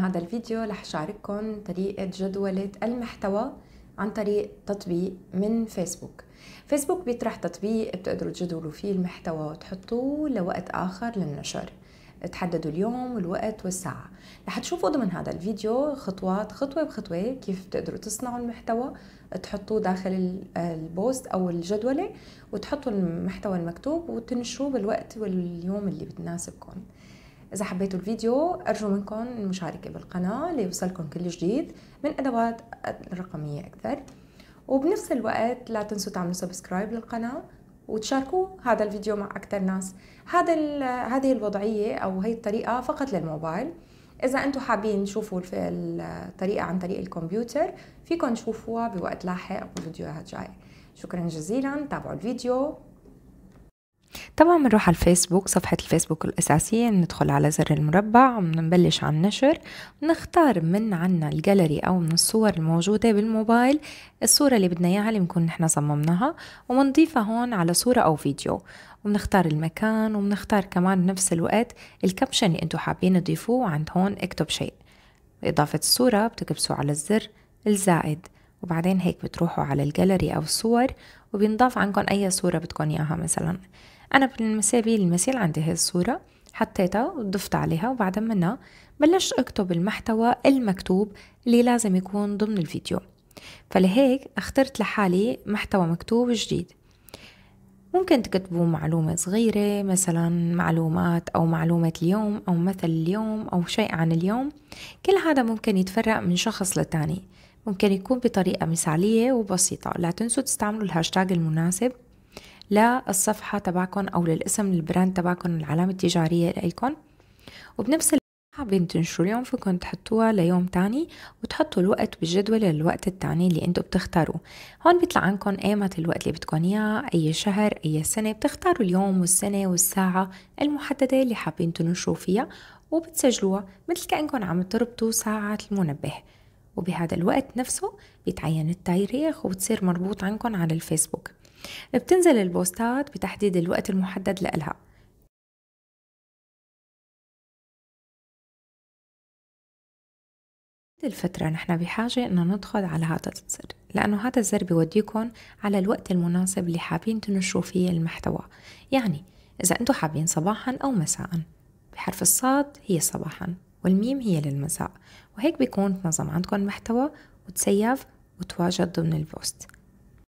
هذا الفيديو رح شارككم طريقة جدولة المحتوى عن طريق تطبيق من فيسبوك فيسبوك بيطرح تطبيق بتقدروا تجدولوا فيه المحتوى وتحطوه لوقت آخر للنشر تحددوا اليوم والوقت والساعة رح تشوفوا ضمن هذا الفيديو خطوات خطوة بخطوة كيف بتقدروا تصنعوا المحتوى تحطوه داخل البوست أو الجدولة وتحطوا المحتوى المكتوب وتنشروه بالوقت واليوم اللي بتناسبكم إذا حبيتوا الفيديو أرجو منكم المشاركة بالقناة ليوصلكم كل جديد من أدوات رقمية أكثر وبنفس الوقت لا تنسوا تعملوا سبسكرايب للقناة وتشاركوا هذا الفيديو مع أكثر ناس هذا هذه الوضعية أو هي الطريقة فقط للموبايل إذا أنتم حابين تشوفوا الطريقة عن طريق الكمبيوتر فيكم تشوفوها بوقت لاحق بفيديوهات جاية شكرا جزيلا تابعوا الفيديو طبعا بنروح على الفيسبوك صفحة الفيسبوك الأساسية بندخل على زر المربع وبنبلش على النشر بنختار من عنا الجاليري أو من الصور الموجودة بالموبايل الصورة اللي بدنا إياها اللي بنكون نحن صممناها وبنضيفها هون على صورة أو فيديو وبنختار المكان وبنختار كمان بنفس الوقت الكابشن اللي انتو حابين تضيفوه عند هون اكتب شيء إضافة الصورة بتكبسوا على الزر الزائد وبعدين هيك بتروحوا على الجاليري أو الصور وبينضاف عندكم أي صورة بدكم إياها مثلاً أنا بالمسابي المثل عندي هاي الصورة حطيتها وضفت عليها وبعد منها بلشت أكتب المحتوى المكتوب اللي لازم يكون ضمن الفيديو فلهيك اخترت لحالي محتوى مكتوب جديد ممكن تكتبوا معلومة صغيرة مثلا معلومات أو معلومة اليوم أو مثل اليوم أو شيء عن اليوم كل هذا ممكن يتفرق من شخص لتاني ممكن يكون بطريقة مثالية وبسيطة لا تنسوا تستعملوا الهاشتاج المناسب للصفحة تبعكم أو للاسم البراند تبعكم العلامة التجارية لكم وبنفس حابين تنشروا اليوم فيكم تحطوها ليوم تاني وتحطوا الوقت بالجدول للوقت التاني اللي انتو بتختاروه هون بيطلع عنكم ايمت الوقت اللي بدكم اياه اي شهر اي سنة بتختاروا اليوم والسنة والساعة المحددة اللي حابين تنشروا فيها وبتسجلوها مثل كأنكم عم تربطوا ساعة المنبه وبهذا الوقت نفسه بيتعين التاريخ وبتصير مربوط عنكم على الفيسبوك بتنزل البوستات بتحديد الوقت المحدد لإلها الفترة نحن بحاجة انه ندخل على هذا الزر لانه هذا الزر بيوديكم على الوقت المناسب اللي حابين تنشروا فيه المحتوى يعني اذا انتم حابين صباحا او مساء بحرف الصاد هي صباحا والميم هي للمساء وهيك بيكون تنظم عندكم محتوى وتسيف وتواجد ضمن البوست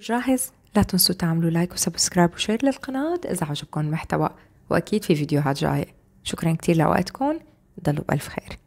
جاهز لا تنسوا تعملوا لايك وسبسكرايب وشير للقناة إذا عجبكم المحتوى وأكيد في فيديوهات جاية شكرا كتير لوقتكم ضلوا بألف خير